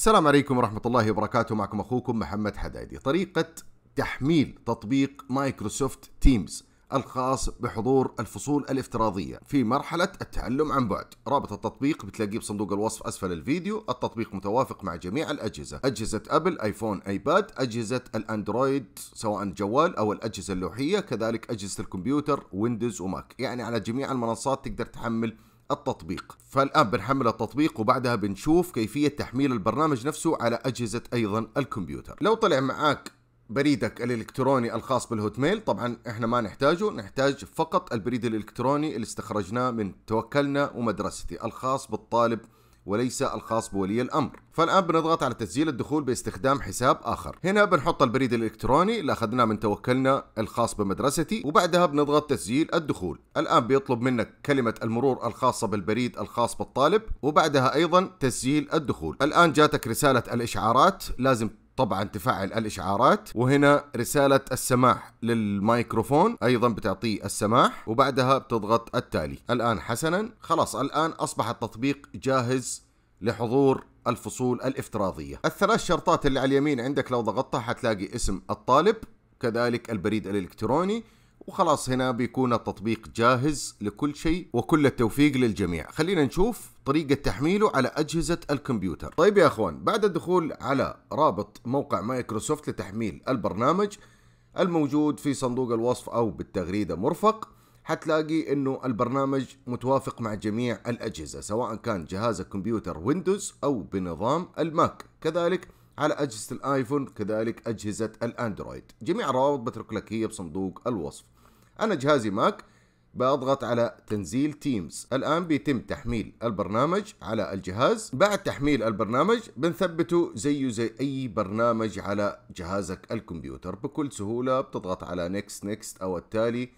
السلام عليكم ورحمة الله وبركاته معكم أخوكم محمد حدايدي طريقة تحميل تطبيق مايكروسوفت تيمز الخاص بحضور الفصول الافتراضية في مرحلة التعلم عن بعد رابط التطبيق بتلاقيه بصندوق الوصف أسفل الفيديو التطبيق متوافق مع جميع الأجهزة أجهزة أبل آيفون آيباد أجهزة الأندرويد سواء الجوال أو الأجهزة اللوحية كذلك أجهزة الكمبيوتر ويندوز وماك يعني على جميع المنصات تقدر تحمل التطبيق فالآن بنحمل التطبيق وبعدها بنشوف كيفية تحميل البرنامج نفسه على أجهزة أيضا الكمبيوتر لو طلع معاك بريدك الالكتروني الخاص بالهوت ميل طبعا احنا ما نحتاجه نحتاج فقط البريد الالكتروني اللي استخرجناه من توكلنا ومدرستي الخاص بالطالب وليس الخاص بولي الامر فالان بنضغط على تسجيل الدخول باستخدام حساب اخر هنا بنحط البريد الالكتروني اللي اخذناه من توكلنا الخاص بمدرستي وبعدها بنضغط تسجيل الدخول الان بيطلب منك كلمه المرور الخاصه بالبريد الخاص بالطالب وبعدها ايضا تسجيل الدخول الان جاتك رساله الاشعارات لازم طبعا تفعل الاشعارات وهنا رساله السماح للميكروفون ايضا بتعطيه السماح وبعدها بتضغط التالي الان حسنا خلاص الان اصبح التطبيق جاهز لحضور الفصول الافتراضيه الثلاث شرطات اللي على اليمين عندك لو ضغطتها حتلاقي اسم الطالب كذلك البريد الالكتروني وخلاص هنا بيكون التطبيق جاهز لكل شيء وكل التوفيق للجميع خلينا نشوف طريقة تحميله على أجهزة الكمبيوتر طيب يا أخوان بعد الدخول على رابط موقع مايكروسوفت لتحميل البرنامج الموجود في صندوق الوصف أو بالتغريدة مرفق حتلاقي انه البرنامج متوافق مع جميع الاجهزه سواء كان جهاز الكمبيوتر ويندوز او بنظام الماك كذلك على أجهزة الآيفون كذلك أجهزة الأندرويد جميع الروابط بترك لك هي بصندوق الوصف أنا جهازي ماك بأضغط على تنزيل تيمز الآن بيتم تحميل البرنامج على الجهاز بعد تحميل البرنامج بنثبته زيه زي أي برنامج على جهازك الكمبيوتر بكل سهولة بتضغط على نيكست نيكست أو التالي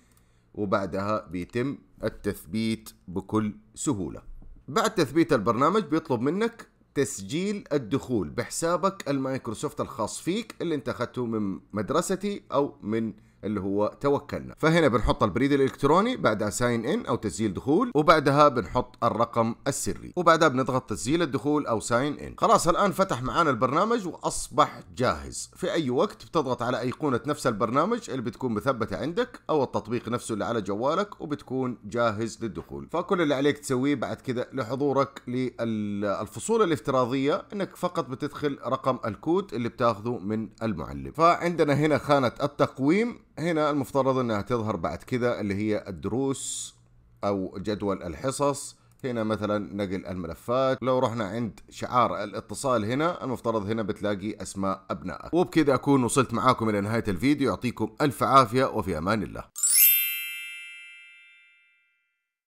وبعدها بيتم التثبيت بكل سهولة بعد تثبيت البرنامج بيطلب منك تسجيل الدخول بحسابك المايكروسوفت الخاص فيك اللي انت اخذته من مدرستي او من اللي هو توكلنا فهنا بنحط البريد الالكتروني بعدها ساين ان او تسجيل دخول وبعدها بنحط الرقم السري وبعدها بنضغط تسجيل الدخول او ساين ان خلاص الان فتح معانا البرنامج واصبح جاهز في اي وقت بتضغط على ايقونه نفس البرنامج اللي بتكون مثبته عندك او التطبيق نفسه اللي على جوالك وبتكون جاهز للدخول فكل اللي عليك تسويه بعد كده لحضورك للفصول الافتراضيه انك فقط بتدخل رقم الكود اللي بتاخذه من المعلم فعندنا هنا خانه التقويم هنا المفترض انها تظهر بعد كذا اللي هي الدروس او جدول الحصص هنا مثلا نقل الملفات لو رحنا عند شعار الاتصال هنا المفترض هنا بتلاقي اسماء ابنائك وبكذا اكون وصلت معاكم الى نهايه الفيديو يعطيكم الف عافيه وفي امان الله